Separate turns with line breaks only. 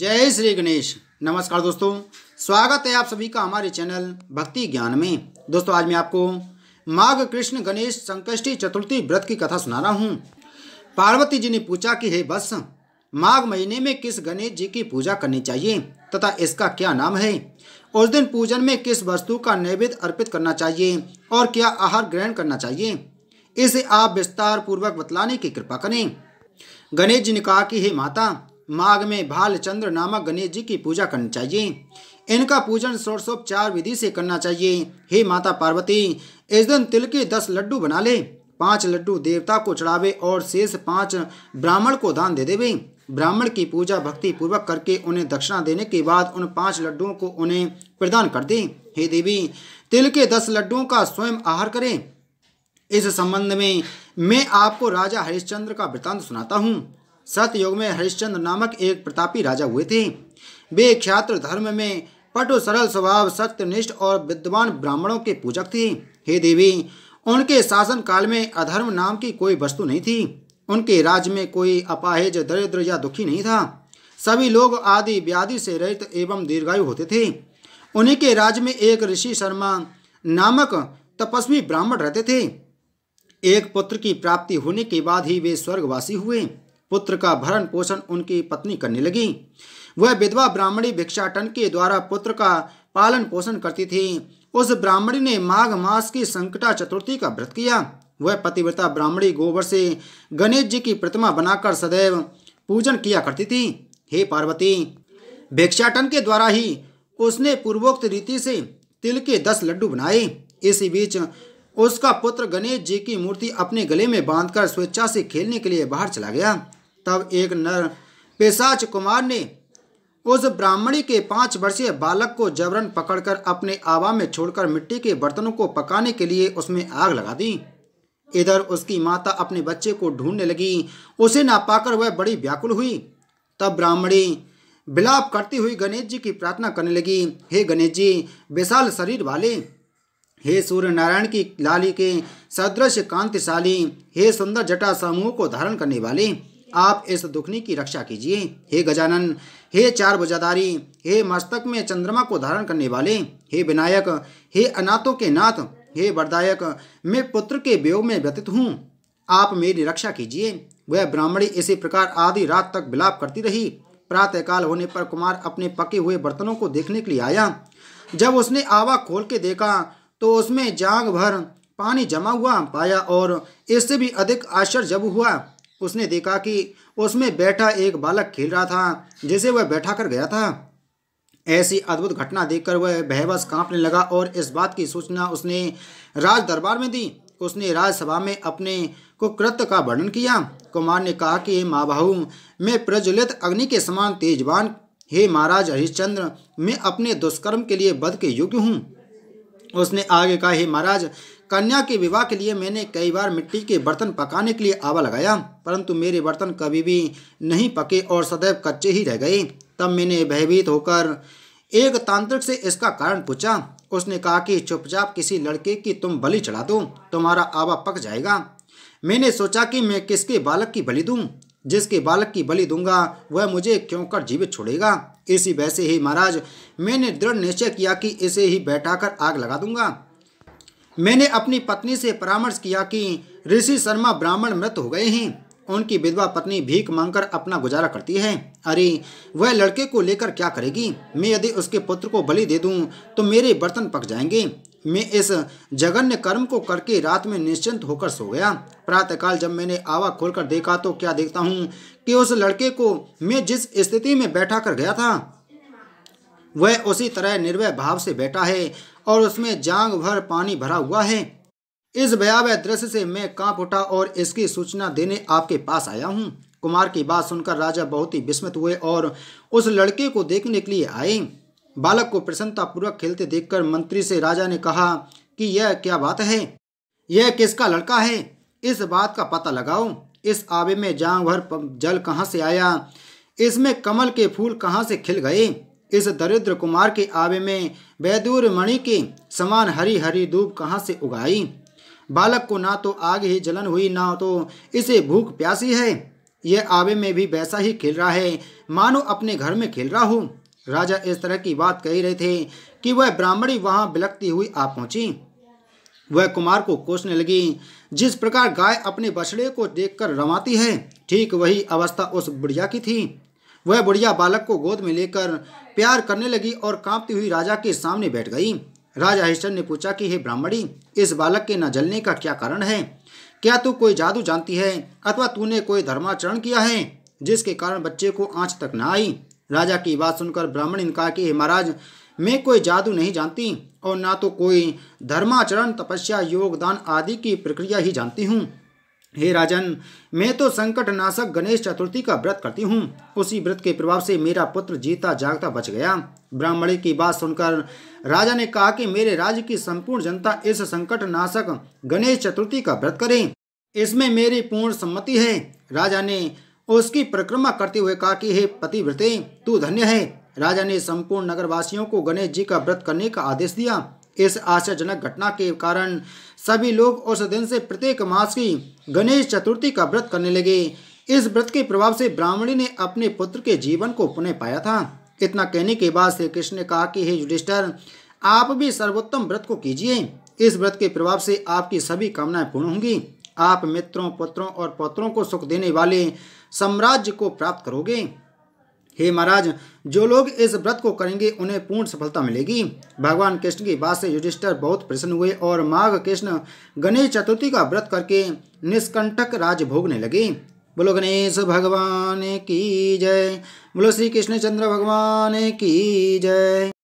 जय श्री गणेश नमस्कार दोस्तों स्वागत है आप सभी का हमारे चैनल भक्ति ज्ञान में दोस्तों आज मैं आपको माघ कृष्ण गणेश संकष्टी चतुर्थी व्रत की कथा सुना रहा हूँ पार्वती जी ने पूछा कि हे बस माघ महीने में किस गणेश जी की पूजा करनी चाहिए तथा इसका क्या नाम है उस दिन पूजन में किस वस्तु का नैवेद्य अर्पित करना चाहिए और क्या आहार ग्रहण करना चाहिए इसे आप विस्तार पूर्वक बतलाने की कृपा करें गणेश जी ने कहा कि हे माता माघ में भालचंद्र नामक गणेश जी की पूजा करनी चाहिए इनका पूजन षोड़शोपचार विधि से करना चाहिए हे माता पार्वती इस दिन तिल के दस लड्डू बना ले पांच लड्डू देवता को चढ़ावे और शेष पांच ब्राह्मण को दान दे देवे ब्राह्मण की पूजा भक्ति पूर्वक करके उन्हें दक्षिणा देने के बाद उन पांच लड्डुओं को उन्हें प्रदान कर दे हे देवी तिल के दस लड्डुओं का स्वयं आहार करें इस संबंध में मैं आपको राजा हरिश्चंद्र का वृतांत सुनाता हूँ सत्युग में हरिश्चंद्र नामक एक प्रतापी राजा हुए थे वे क्षात्र धर्म में पटु सरल स्वभाव सत्यनिष्ठ और विद्वान ब्राह्मणों के पूजक थे हे देवी उनके शासन काल में अधर्म नाम की कोई वस्तु नहीं थी उनके राज्य में कोई अपाहिज दरिद्र या दुखी नहीं था सभी लोग आदि व्याधि से रहित एवं दीर्घायु होते थे उन्हीं के राज्य में एक ऋषि शर्मा नामक तपस्वी ब्राह्मण रहते थे एक पुत्र की प्राप्ति होने के बाद ही वे स्वर्गवासी हुए पुत्र का भरण पोषण उनकी पत्नी करने लगी वह विधवा ब्राह्मणी भिक्षाटन के द्वारा पुत्र का पालन पोषण करती थी उस ब्राह्मणी ने माघ मास की संकटा चतुर्थी का व्रत किया वह पतिव्रता ब्राह्मणी गोबर से गणेश जी की प्रतिमा बनाकर सदैव पूजन किया करती थी हे पार्वती भिक्षाटन के द्वारा ही उसने पूर्वोक्त रीति से तिल के दस लड्डू बनाए इसी बीच उसका पुत्र गणेश जी की मूर्ति अपने गले में बांधकर स्वेच्छा से खेलने के लिए बाहर चला गया तब एक नर पेशाच कुमार ने उस ब्राह्मणी के पाँच वर्षीय बालक को जबरन पकड़कर अपने आवा में छोड़कर मिट्टी के बर्तनों को पकाने के लिए उसमें आग लगा दी इधर उसकी माता अपने बच्चे को ढूंढने लगी उसे ना पाकर वह बड़ी व्याकुल हुई तब ब्राह्मणी बिलाप करती हुई गणेश जी की प्रार्थना करने लगी हे गणेश जी विशाल शरीर वाले हे सूर्य नारायण की लाली के सदृश कांतिशाली हे सुंदर जटा समूह को धारण करने वाले आप इस दुखनी की रक्षा कीजिए हे गजानन हे चार भुजाधारी हे मस्तक में चंद्रमा को धारण करने वाले हे विनायक हे अनाथों के नाथ हे वरदायक मैं पुत्र के व्योग में व्यतीत हूँ आप मेरी रक्षा कीजिए वह ब्राह्मणी इसी प्रकार आधी रात तक विलाप करती रही प्रातःकाल होने पर कुमार अपने पके हुए बर्तनों को देखने के लिए आया जब उसने आवा खोल के देखा तो उसमें जाग भर पानी जमा हुआ पाया और इससे भी अधिक आश्चर्य जब हुआ उसने देखा कि उसमें बैठा एक बालक खेल रहा था जिसे वह बैठा कर गया था ऐसी अद्भुत घटना देखकर वह बहबस कांपने लगा और इस बात की सूचना उसने राज दरबार में दी उसने राज्यसभा में अपने कुकृत्य का वर्णन किया कुमार ने कहा कि हे महाबाहू मैं प्रज्वलित अग्नि के समान तेजवान हे महाराज हरिश्चंद्र मैं अपने दुष्कर्म के लिए बध के योग्य हूँ उसने आगे कहा हे महाराज कन्या के विवाह के लिए मैंने कई बार मिट्टी के बर्तन पकाने के लिए आवा लगाया परंतु मेरे बर्तन कभी भी नहीं पके और सदैव कच्चे ही रह गए तब मैंने भयभीत होकर एक तांत्रिक से इसका कारण पूछा उसने कहा कि चुपचाप किसी लड़के की तुम बलि चढ़ा दो तुम्हारा आवा पक जाएगा मैंने सोचा कि मैं किसके बालक की बलि दूँ जिसके बालक की बलि दूंगा वह मुझे क्यों कर जीवित छोड़ेगा इसी वैसे ही महाराज मैंने दृढ़ निश्चय किया कि इसे ही बैठाकर आग लगा दूंगा मैंने अपनी पत्नी से परामर्श किया कि ऋषि शर्मा ब्राह्मण मृत हो गए हैं उनकी विधवा पत्नी भीख मांगकर अपना गुजारा करती है अरे वह लड़के को लेकर क्या करेगी मैं यदि उसके पुत्र को बलि दे दूं तो मेरे बर्तन पक जाएंगे मैं इस जघन्य कर्म को करके रात में निश्चिंत होकर सो गया प्रातःकाल जब मैंने आवा खोलकर देखा तो क्या देखता हूँ कि उस लड़के को मैं जिस स्थिति में बैठा कर गया था वह उसी तरह निर्वय भाव से बैठा है और उसमें जांग भर पानी भरा हुआ है इस भयावह दृश्य से मैं कांप उठा और इसकी सूचना देने आपके पास आया हूँ कुमार की बात सुनकर राजा बहुत ही विस्मित हुए और उस लड़के को देखने के लिए आए बालक को प्रसन्नतापूर्वक खेलते देखकर मंत्री से राजा ने कहा कि यह क्या बात है यह किसका लड़का है इस बात का पता लगाओ इस आबे में जांग भर जल कहाँ से आया इसमें कमल के फूल कहाँ से खिल गए इस दरिद्र कुमार के आवे में बैदूर मणि के समान हरी हरी धूप कहाँ से उगाई बालक को ना तो आग ही जलन हुई ना तो इसे भूख प्यासी है यह आवे में भी वैसा ही खेल रहा है मानो अपने घर में खेल रहा हूँ राजा इस तरह की बात कह रहे थे कि वह ब्राह्मणी वहाँ बिलकती हुई आ पहुँची वह कुमार को कोसने लगी जिस प्रकार गाय अपने बछड़े को देखकर रमाती है ठीक वही अवस्था उस बुढ़िया की थी वह बुढ़िया बालक को गोद में लेकर प्यार करने लगी और कांपती हुई राजा के सामने बैठ गई राजा हरिश्चंद्र ने पूछा कि हे ब्राह्मणी इस बालक के न जलने का क्या कारण है क्या तू कोई जादू जानती है अथवा तूने कोई धर्माचरण किया है जिसके कारण बच्चे को आँच तक न आई राजा की बात सुनकर ब्राह्मण ने कहा कि हे महाराज मैं कोई जादू नहीं जानती और ना तो कोई धर्माचरण तपस्या योगदान आदि की प्रक्रिया ही जानती हूँ हे राजन मैं तो संकट नाशक गणेश चतुर्थी का व्रत करती हूँ उसी व्रत के प्रभाव से मेरा पुत्र जीता जागता बच गया ब्राह्मण की बात सुनकर राजा ने कहा कि मेरे राज्य की संपूर्ण जनता इस संकट नाशक गणेश चतुर्थी का व्रत करे इसमें मेरी पूर्ण सम्मति है राजा ने उसकी परिक्रमा करते हुए कहा कि हे पतिव्रते तू धन्य है राजा ने संपूर्ण नगरवासियों को गणेश जी का व्रत करने का आदेश दिया इस आश्चर्यजनक घटना के कारण सभी लोग औषधन से प्रत्येक मास की गणेश चतुर्थी का व्रत करने लगे इस व्रत के प्रभाव से ब्राह्मणी ने अपने पुत्र के जीवन को पुनः पाया था इतना कहने के बाद श्री कृष्ण ने कहा कि हे युधिष्ठर आप भी सर्वोत्तम व्रत को कीजिए इस व्रत के प्रभाव से आपकी सभी कामनाएं पूर्ण होंगी आप मित्रों पुत्रों और पौत्रों को सुख देने वाले साम्राज्य को प्राप्त करोगे हे महाराज जो लोग इस व्रत को करेंगे उन्हें पूर्ण सफलता मिलेगी भगवान कृष्ण की बात से युधिष्ठर बहुत प्रसन्न हुए और माघ कृष्ण गणेश चतुर्थी का व्रत करके निष्कंटक राज भोगने लगे बोलो गणेश भगवान की जय बोलो श्री कृष्णचंद्र भगवान की जय